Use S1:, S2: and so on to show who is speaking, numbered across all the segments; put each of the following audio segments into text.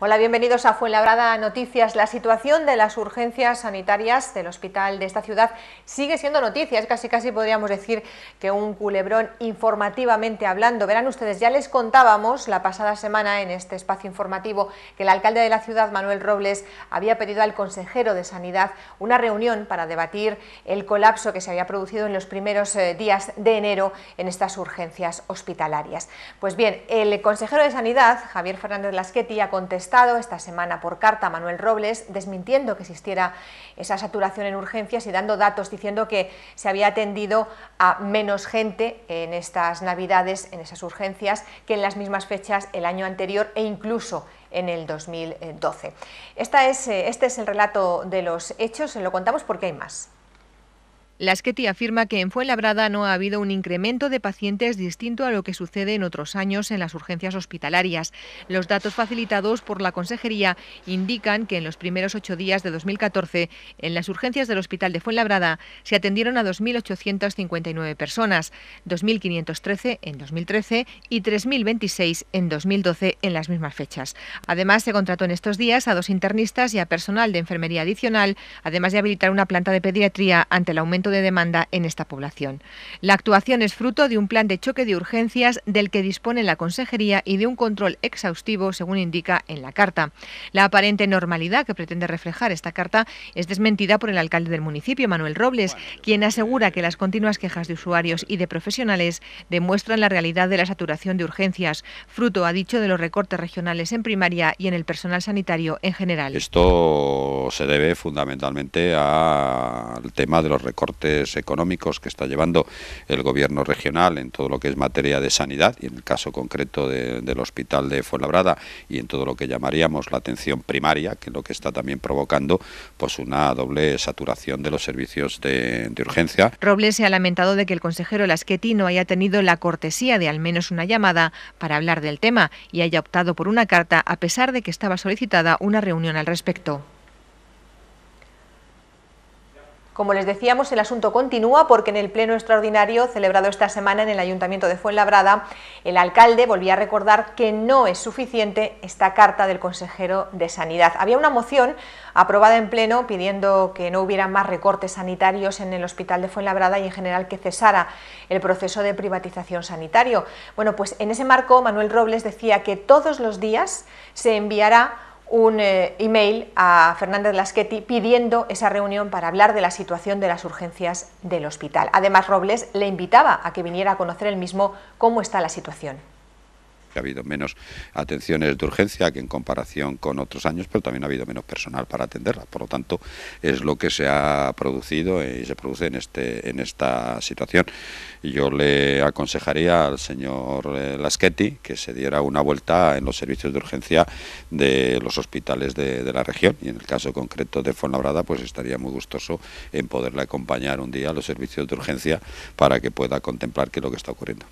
S1: Hola, bienvenidos a Fuenlabrada Noticias. La situación de las urgencias sanitarias del hospital de esta ciudad sigue siendo noticia. Es casi casi podríamos decir que un culebrón informativamente hablando. Verán ustedes, ya les contábamos la pasada semana en este espacio informativo que el alcalde de la ciudad, Manuel Robles, había pedido al consejero de Sanidad una reunión para debatir el colapso que se había producido en los primeros eh, días de enero en estas urgencias hospitalarias. Pues bien, el consejero de Sanidad, Javier Fernández Lasqueti, ha contestado esta semana por carta Manuel Robles, desmintiendo que existiera esa saturación en urgencias y dando datos diciendo que se había atendido a menos gente en estas Navidades, en esas urgencias, que en las mismas fechas el año anterior e incluso en el 2012. Eh, este es el relato de los hechos, lo contamos porque hay más. La Lasqueti afirma que en Fuenlabrada no ha habido un incremento de pacientes distinto a lo que sucede en otros años en las urgencias hospitalarias. Los datos facilitados por la Consejería indican que en los primeros ocho días de 2014, en las urgencias del Hospital de Fuenlabrada se atendieron a 2.859 personas, 2.513 en 2013 y 3.026 en 2012 en las mismas fechas. Además, se contrató en estos días a dos internistas y a personal de enfermería adicional, además de habilitar una planta de pediatría ante el aumento de demanda en esta población. La actuación es fruto de un plan de choque de urgencias del que dispone la Consejería y de un control exhaustivo, según indica en la carta. La aparente normalidad que pretende reflejar esta carta es desmentida por el alcalde del municipio, Manuel Robles, quien asegura que las continuas quejas de usuarios y de profesionales demuestran la realidad de la saturación de urgencias, fruto, ha dicho, de los recortes regionales en primaria y en el personal sanitario en general.
S2: Esto se debe fundamentalmente al tema de los recortes económicos que está llevando el gobierno regional en todo lo que es materia de sanidad y en el caso concreto del hospital de Fuenlabrada y en todo lo que llamaríamos la atención primaria, que es lo que está también provocando pues una doble saturación de los servicios de, urgencia.
S1: Robles se ha lamentado de que el consejero Laschetti no haya tenido la cortesía de al menos una llamada para hablar del tema y haya optado por una carta a pesar de que estaba solicitada una reunión al respecto. Como les decíamos, el asunto continúa porque en el pleno extraordinario celebrado esta semana en el Ayuntamiento de Fuenlabrada, el alcalde volvía a recordar que no es suficiente esta carta del consejero de Sanidad. Había una moción aprobada en pleno pidiendo que no hubiera más recortes sanitarios en el hospital de Fuenlabrada y en general que cesara el proceso de privatización sanitario. Bueno, pues en ese marco Manuel Robles decía que todos los días se enviará un eh, email a Fernández Laschetti pidiendo esa reunión para hablar de la situación de las urgencias del hospital. Además, Robles le invitaba a que viniera a conocer él mismo cómo está la situación
S2: ha habido menos atenciones de urgencia que en comparación con otros años, pero también ha habido menos personal para atenderla. Por lo tanto, es lo que se ha producido y se produce en, este, en esta situación. Yo le aconsejaría al señor eh, Laschetti que se diera una vuelta en los servicios de urgencia de los hospitales de, la región y en el caso concreto de Fuenlabrada, pues estaría muy gustoso en poderle acompañar un día a los servicios de urgencia para que pueda contemplar qué es lo que está ocurriendo.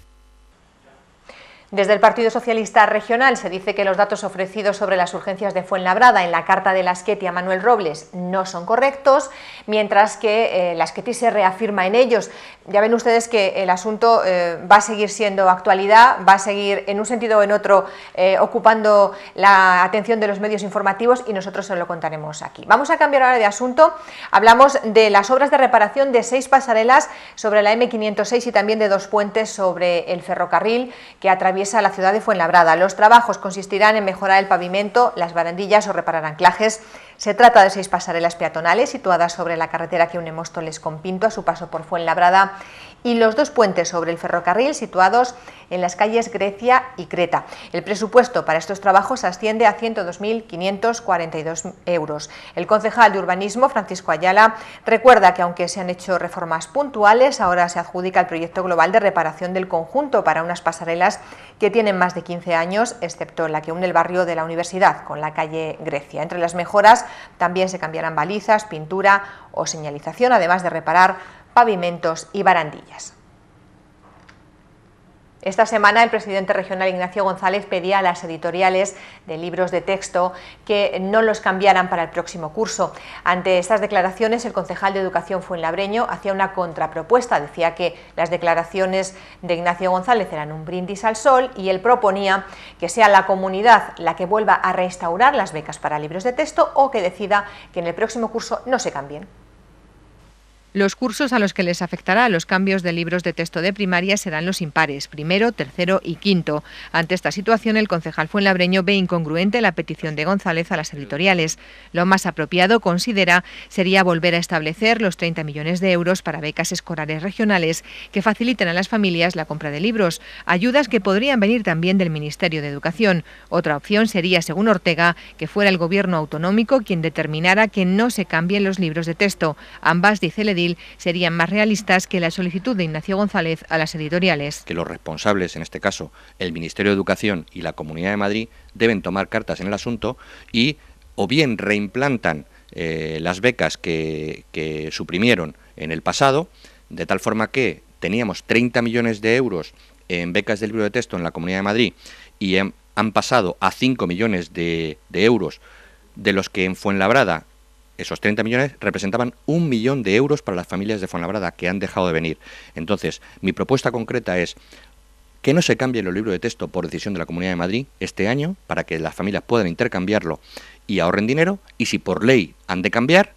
S1: Desde el Partido Socialista Regional se dice que los datos ofrecidos sobre las urgencias de Fuenlabrada en la carta de Lasqueti a Manuel Robles no son correctos, mientras que eh, Lasqueti se reafirma en ellos. Ya ven ustedes que el asunto eh, va a seguir siendo actualidad, va a seguir en un sentido o en otro eh, ocupando la atención de los medios informativos y nosotros se lo contaremos aquí. Vamos a cambiar ahora de asunto. Hablamos de las obras de reparación de seis pasarelas sobre la M506 y también de dos puentes sobre el ferrocarril que atraviesa ...a la ciudad de Fuenlabrada. Los trabajos consistirán en mejorar el pavimento, las barandillas o reparar anclajes. Se trata de seis pasarelas peatonales situadas sobre la carretera que une Móstoles con Pinto a su paso por Fuenlabrada y los dos puentes sobre el ferrocarril situados en las calles Grecia y Creta. El presupuesto para estos trabajos asciende a 102.542 euros. El concejal de urbanismo, Francisco Ayala, recuerda que aunque se han hecho reformas puntuales, ahora se adjudica el proyecto global de reparación del conjunto para unas pasarelas que tienen más de 15 años, excepto la que une el barrio de la universidad con la calle Grecia. Entre las mejoras también se cambiarán balizas, pintura o señalización, además de reparar pavimentos y barandillas. Esta semana el presidente regional Ignacio González pedía a las editoriales de libros de texto que no los cambiaran para el próximo curso. Ante estas declaraciones, el concejal de Educación Fuenlabreño hacía una contrapropuesta. Decía que las declaraciones de Ignacio González eran un brindis al sol y él proponía que sea la comunidad la que vuelva a restaurar las becas para libros de texto o que decida que en el próximo curso no se cambien. Los cursos a los que les afectará los cambios de libros de texto de primaria serán los impares, primero, tercero y quinto. Ante esta situación, el concejal Fuenlabreño ve incongruente la petición de González a las editoriales. Lo más apropiado, considera, sería volver a establecer los 30 millones de euros para becas escolares regionales que faciliten a las familias la compra de libros, ayudas que podrían venir también del Ministerio de Educación. Otra opción sería, según Ortega, que fuera el gobierno autonómico quien determinara que no se cambien los libros de texto. Ambas, dice serían más realistas que la solicitud de Ignacio González a las editoriales. Que
S2: los responsables, en este caso el Ministerio de Educación y la Comunidad de Madrid, deben tomar cartas en el asunto y o bien reimplantan eh, las becas que, suprimieron en el pasado, de tal forma que teníamos 30 millones de euros en becas del libro de texto en la Comunidad de Madrid y han, pasado a 5 millones de, de euros, de los que en Fuenlabrada esos 30 millones representaban un millón de euros para las familias de Fuenlabrada que han dejado de venir. Entonces, mi propuesta concreta es que no se cambie los libros de texto por decisión de la Comunidad de Madrid este año para que las familias puedan intercambiarlo y ahorren dinero y si por ley han de cambiar,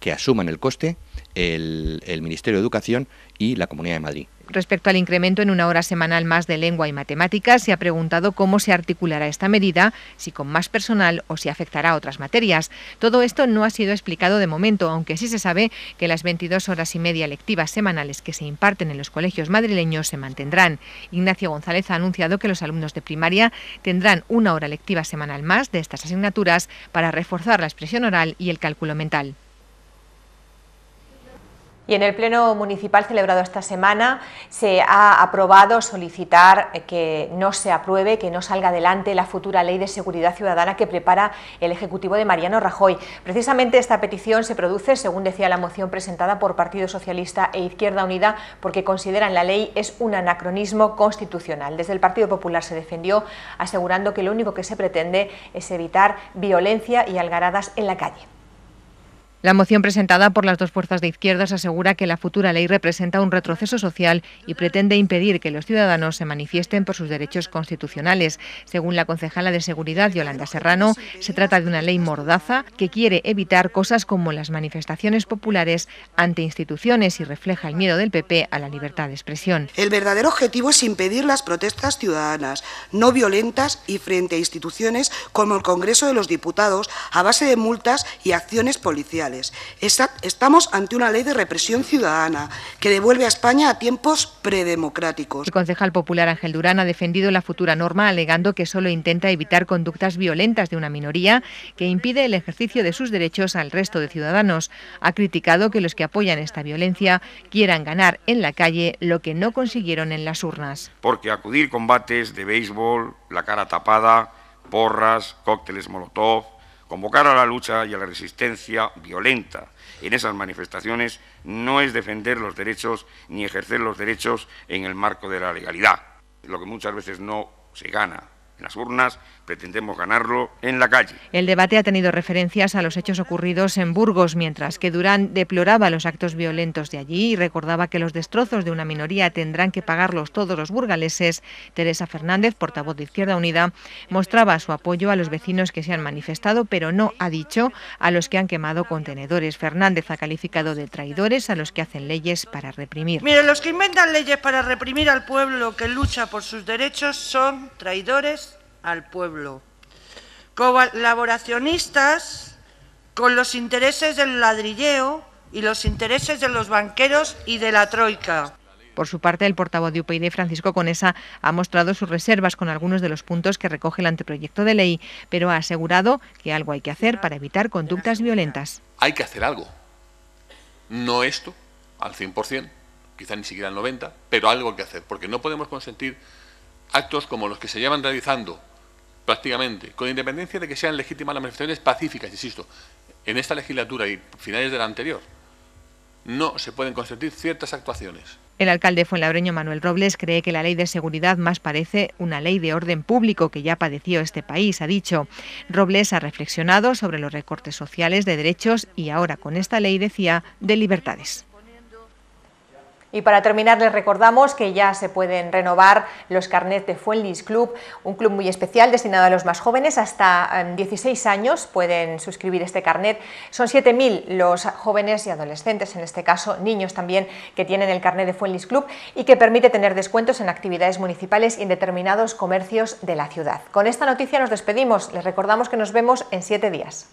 S2: que asuman el coste el, Ministerio de Educación y la Comunidad de Madrid.
S1: Respecto al incremento en una hora semanal más de lengua y matemáticas, se ha preguntado cómo se articulará esta medida, si con más personal o si afectará a otras materias. Todo esto no ha sido explicado de momento, aunque sí se sabe que las 22 horas y media lectivas semanales que se imparten en los colegios madrileños se mantendrán. Ignacio González ha anunciado que los alumnos de primaria tendrán una hora lectiva semanal más de estas asignaturas para reforzar la expresión oral y el cálculo mental. Y en el Pleno Municipal celebrado esta semana se ha aprobado solicitar que no se apruebe, que no salga adelante la futura Ley de Seguridad Ciudadana que prepara el Ejecutivo de Mariano Rajoy. Precisamente esta petición se produce, según decía la moción presentada por Partido Socialista e Izquierda Unida, porque consideran la ley es un anacronismo constitucional. Desde el Partido Popular se defendió asegurando que lo único que se pretende es evitar violencia y algaradas en la calle. La moción presentada por las dos fuerzas de izquierdas asegura que la futura ley representa un retroceso social y pretende impedir que los ciudadanos se manifiesten por sus derechos constitucionales. Según la concejala de Seguridad, Yolanda Serrano, se trata de una ley mordaza que quiere evitar cosas como las manifestaciones populares ante instituciones y refleja el miedo del PP a la libertad de expresión. El verdadero objetivo es impedir las protestas ciudadanas, no violentas y frente a instituciones como el Congreso de los Diputados a base de multas y acciones policiales estamos ante una ley de represión ciudadana que devuelve a España a tiempos predemocráticos. El concejal popular Ángel Durán ha defendido la futura norma alegando que solo intenta evitar conductas violentas de una minoría que impide el ejercicio de sus derechos al resto de ciudadanos. Ha criticado que los que apoyan esta violencia quieran ganar en la calle lo que no consiguieron en las urnas.
S2: Porque acudir combates de béisbol, la cara tapada, porras, cócteles molotov, Convocar a la lucha y a la resistencia violenta en esas manifestaciones no es defender los derechos ni ejercer los derechos en el marco de la legalidad, lo que muchas veces no se gana las urnas, pretendemos ganarlo en la calle.
S1: El debate ha tenido referencias a los hechos ocurridos en Burgos, mientras que Durán deploraba los actos violentos de allí y recordaba que los destrozos de una minoría tendrán que pagarlos todos los burgaleses. Teresa Fernández, portavoz de Izquierda Unida, mostraba su apoyo a los vecinos que se han manifestado, pero no, ha dicho, a los que han quemado contenedores. Fernández ha calificado de traidores a los que hacen leyes para reprimir. Mire, los que inventan leyes para reprimir al pueblo que lucha por sus derechos son traidores al pueblo. Colaboracionistas con los intereses del ladrilleo y los intereses de los banqueros y de la troika. Por su parte, el portavoz de UPyD, Francisco Conesa, ha mostrado sus reservas con algunos de los puntos que recoge el anteproyecto de ley, pero ha asegurado que algo hay que hacer para evitar conductas violentas.
S2: Hay que hacer algo. No esto, al 100%, quizá ni siquiera al 90%, pero algo hay que hacer, porque no podemos consentir actos como los que se llevan realizando prácticamente, con independencia de que sean legítimas las manifestaciones pacíficas, insisto, en esta legislatura y finales de la anterior, no se pueden consentir ciertas actuaciones.
S1: El alcalde fuenlabreño Manuel Robles cree que la ley de seguridad más parece una ley de orden público que ya padeció este país, ha dicho. Robles ha reflexionado sobre los recortes sociales de derechos y ahora con esta ley, decía, de libertades. Y para terminar, les recordamos que ya se pueden renovar los carnets de Fuenlis Club, un club muy especial destinado a los más jóvenes, hasta 16 em, años pueden suscribir este carnet. Son 7.000 los jóvenes y adolescentes, en este caso niños también, que tienen el carnet de Fuenlis Club y que permite tener descuentos en actividades municipales y en determinados comercios de la ciudad. Con esta noticia nos despedimos, les recordamos que nos vemos en 7 días.